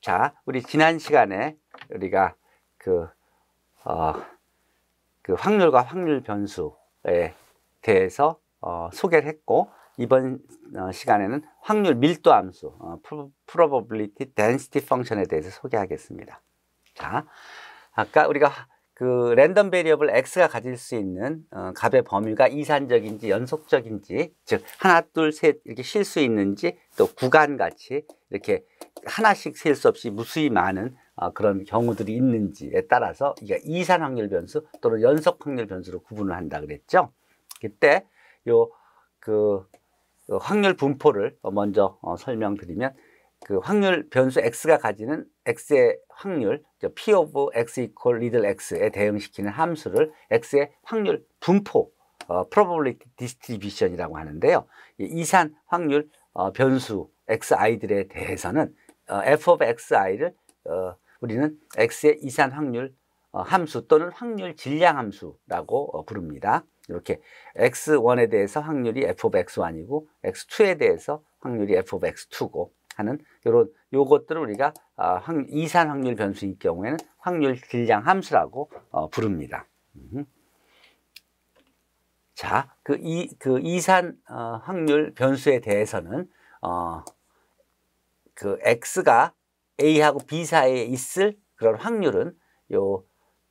자, 우리 지난 시간에 우리가 그, 어, 그 확률과 확률 변수에 대해서 어, 소개를 했고, 이번 어, 시간에는 확률 밀도 함수, 어, probability density function에 대해서 소개하겠습니다. 자, 아까 우리가 그 랜덤 베리어블 x가 가질 수 있는 어, 값의 범위가 이산적인지 연속적인지 즉 하나 둘 셋 이렇게 쉴 수 있는지 또 구간같이 이렇게 하나씩 셀 수 없이 무수히 많은 어, 그런 경우들이 있는지에 따라서 이게 이산 확률 변수 또는 연속 확률 변수로 구분을 한다 그랬죠. 그때 요그 그 확률 분포를 먼저 어, 설명드리면 그 확률 변수 x가 가지는 x의 확률 p 오브 x equal little x에 대응시키는 함수를 x의 확률 분포 어, probability distribution이라고 하는데요. 이산 확률 어, 변수 xi들에 대해서는 어, f of xi를 어, 우리는 x의 이산 확률 어, 함수 또는 확률 질량 함수라고 어, 부릅니다. 이렇게 x1에 대해서 확률이 f of x1이고 x2에 대해서 확률이 f of x2고 하는 이런 요것들을 우리가 어, 확, 이산 확률 변수인 경우에는 확률 질량 함수라고 어, 부릅니다. 음. 자, 그, 이, 그 이산 어, 확률 변수에 대해서는 어, 그 x가 a하고 b 사이에 있을 그런 확률은 요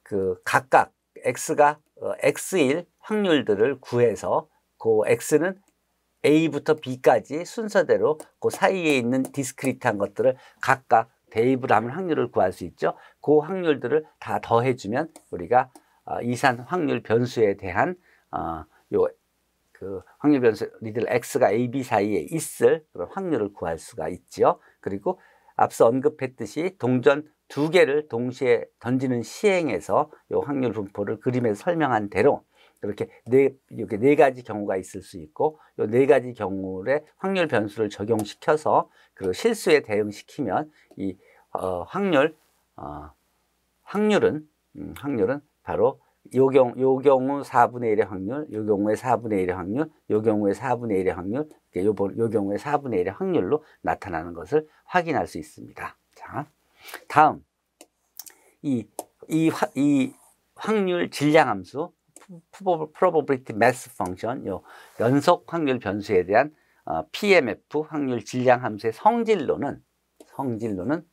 그 각각 x가 어, x일 확률들을 구해서 그 x는 A부터 B까지 순서대로 그 사이에 있는 디스크리트한 것들을 각각 대입을 하면 확률을 구할 수 있죠. 그 확률들을 다 더해주면 우리가 어, 이산 확률 변수에 대한 어, 요, 그 확률 변수 리들 x가 a, b 사이에 있을 그런 확률을 구할 수가 있죠 그리고 앞서 언급했듯이 동전 두 개를 동시에 던지는 시행에서 요 확률 분포를 그림에서 설명한 대로 그렇게 네, 이렇게 네 가지 경우가 있을 수 있고, 요네 가지 경우에 확률 변수를 적용시켜서 그 실수에 대응시키면 이 어, 확률, 어, 확률은, 음, 확률은 바로 요, 경, 요 경우 4분의 1의 확률, 요 경우의 4분의 1의 확률, 요 경우의 4분의 1의 확률, 요, 요 경우의 4분의 1의 확률로 나타나는 것을 확인할 수 있습니다. 자, 다음. 이, 이, 이 확률 질량함수, probability mass function, 요 연속 확률 변수에 대한 어, PMF 확률 질량 함수의 성질로는 성질로는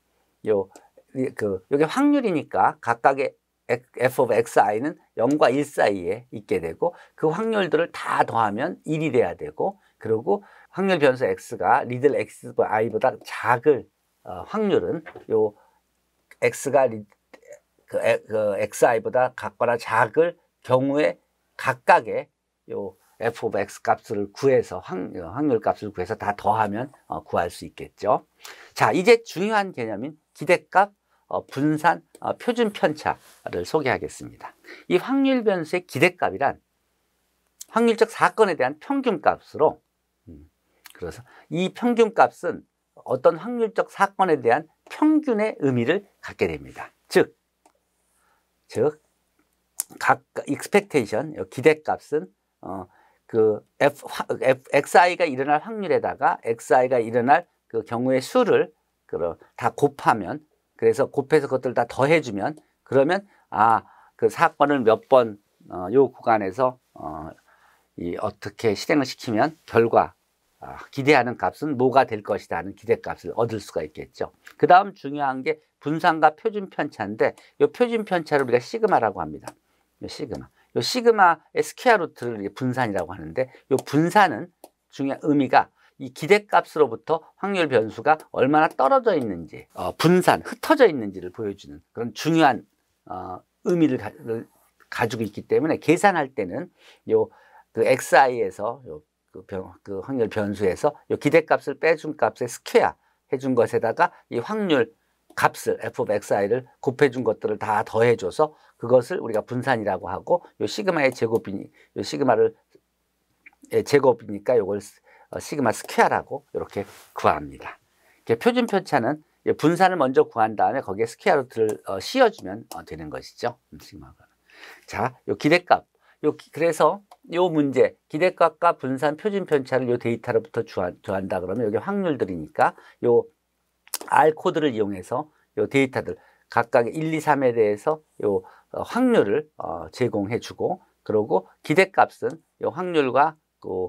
요그 요게 확률이니까 각각의 f of x i는 0과 1 사이에 있게 되고 그 확률들을 다 더하면 1이 돼야 되고 그리고 확률 변수 x가 리들 x i보다 작을 어, 확률은 요 x가 리, 그, 그 xi보다 같거나 작을 경우에 각각의 요 f of x 값을 구해서 확, 확률 값을 구해서 다 더하면 어, 구할 수 있겠죠. 자, 이제 중요한 개념인 기대값 어, 분산 어, 표준 편차를 소개하겠습니다. 이 확률 변수의 기대값이란 확률적 사건에 대한 평균값으로 음, 그래서 이 평균값은 어떤 확률적 사건에 대한 평균의 의미를 갖게 됩니다. 즉, 즉각 익스펙테이션 기대값은 어, 그 F, F, xi가 일어날 확률에다가 xi가 일어날 그 경우의 수를 그런 다 곱하면 그래서 곱해서 그것들 다 더해주면 그러면 아 그 사건을 몇 번요 어 구간에서 어, 이 어떻게 실행을 시키면 결과 아, 기대하는 값은 뭐가 될 것이다 하는 기대값을 얻을 수가 있겠죠. 그 다음 중요한 게 분산과 표준 편차인데 요 표준 편차를 우리가 시그마라고 합니다. 요 시그마. 요 시그마 스퀘어 루트를 분산이라고 하는데 요 분산은 중요한 의미가 이 기대값으로부터 확률 변수가 얼마나 떨어져 있는지 어, 분산, 흩어져 있는지를 보여주는 그런 중요한 어, 의미를 가, 가지고 있기 때문에 계산할 때는 요그 xi에서 요 그, 변, 그 확률 변수에서 요 기대값을 빼준 값에 스퀘어 해준 것에다가 이 확률 값을 f of xi를 곱해준 것들을 다 더해줘서 그것을 우리가 분산이라고 하고 요 시그마의 제곱이니 요 시그마를 예, 제곱이니까 요걸 어, 시그마 스퀘어라고 이렇게 구합니다. 표준 편차는 분산을 먼저 구한 다음에 거기에 스퀘어로트를 어, 씌워주면 어, 되는 것이죠. 자, 요 기대값. 요 그래서 요 문제 기대값과 분산 표준 편차를 요 데이터로부터 주한다 그러면 여기 확률들이니까 요 R 코드를 이용해서 요 데이터들 각각 1, 2, 3에 대해서 요 어, 확률을 어, 제공해 주고 그리고 기대값은 요 확률과 그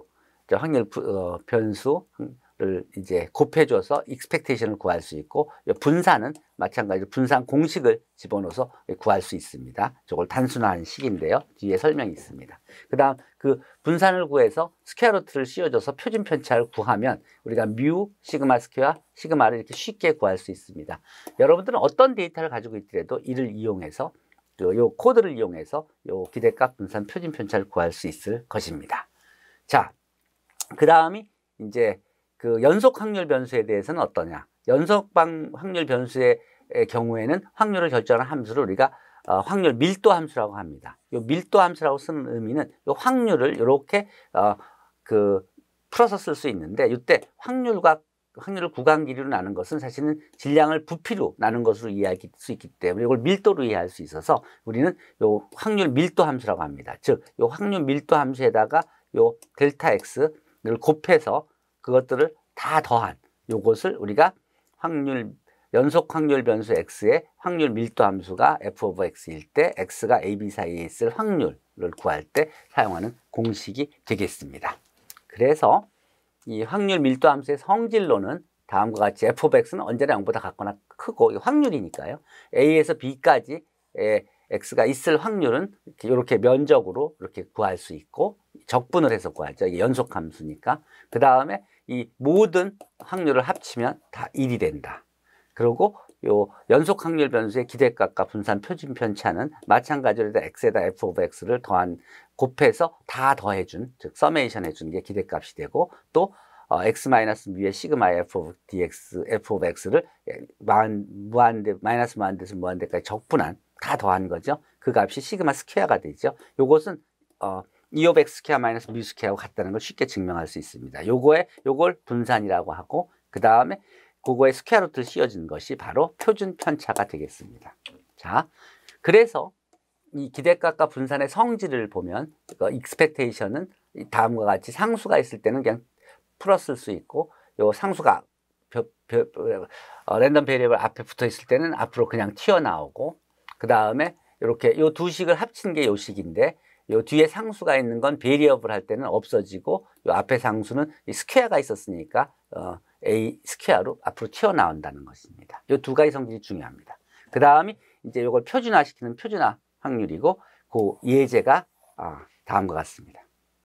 확률 어, 변수 음, 를 이제 곱해줘서 익스펙테이션을 구할 수 있고 분산은 마찬가지로 분산 공식을 집어넣어서 구할 수 있습니다. 저걸 단순화한 식인데요. 뒤에 설명이 있습니다. 그 다음 그 분산을 구해서 스퀘어 루트를 씌워줘서 표준 편차를 구하면 우리가 뮤, 시그마 스퀘어, 시그마를 이렇게 쉽게 구할 수 있습니다. 여러분들은 어떤 데이터를 가지고 있더라도 이를 이용해서 요 코드를 이용해서 요 기대값 분산 표준 편차를 구할 수 있을 것입니다. 자, 그 다음이 이제 그 연속 확률 변수에 대해서는 어떠냐. 연속 방 확률 변수의 경우에는 확률을 결정하는 함수를 우리가 어, 확률 밀도 함수라고 합니다. 이 밀도 함수라고 쓰는 의미는 이 확률을 이렇게 어, 그 풀어서 쓸 수 있는데 이때 확률과 확률을 구간 길이로 나는 것은 사실은 질량을 부피로 나는 것으로 이해할 수 있기 때문에 이걸 밀도로 이해할 수 있어서 우리는 이 확률 밀도 함수라고 합니다. 즉, 이 확률 밀도 함수에다가 이 델타 x를 곱해서 그것들을 다 더한 요것을 우리가 확률 연속 확률 변수 x의 확률 밀도 함수가 f 오브 x일 때 x가 a, b 사이에 있을 확률을 구할 때 사용하는 공식이 되겠습니다. 그래서 이 확률 밀도 함수의 성질로는 다음과 같이 f 오브 x는 언제나 0보다 같거나 크고 확률이니까요. a에서 b까지 예, x가 있을 확률은 이렇게 면적으로 이렇게 구할 수 있고 적분을 해서 구하죠. 이게 연속 함수니까. 그 다음에 이 모든 확률을 합치면 다 1이 된다. 그리고 요 연속 확률 변수의 기대값과 분산 표준 편차는 마찬가지로 x에다 f of x를 더한 곱해서 다 더해준 즉 서메이션 해준 게 기대값이 되고 또 어, x 마이너스 미의 시그마 f of dx f of x를 무한 예, 무한대 마이너스 무한대에서 무한대까지 적분한 다 더한 거죠. 그 값이 시그마 스퀘어가 되죠. 요것은 어, 이오백 스퀘어 마이너스 뮤스퀘어 같다는 걸 쉽게 증명할 수 있습니다. 요거에 요걸 분산이라고 하고 그 다음에 그거에 스퀘어 루트를 씌워진 것이 바로 표준 편차가 되겠습니다. 자, 그래서 이 기대값과 분산의 성질을 보면 익스펙테이션은 그 다음과 같이 상수가 있을 때는 그냥 풀었을 수 있고 요 상수가 어, 랜덤 베리블 앞에 붙어 있을 때는 앞으로 그냥 튀어나오고 그 다음에 이렇게 이 두 식을 합친 게요 식인데 요 뒤에 상수가 있는 건 베리업을 할 때는 없어지고 요 앞에 상수는 이 스퀘어가 있었으니까 어, A 스퀘어로 앞으로 튀어나온다는 것입니다. 요 두 가지 성질이 중요합니다. 그 다음이 이제 요걸 표준화시키는 표준화 확률이고 그 예제가 아, 다음과 같습니다.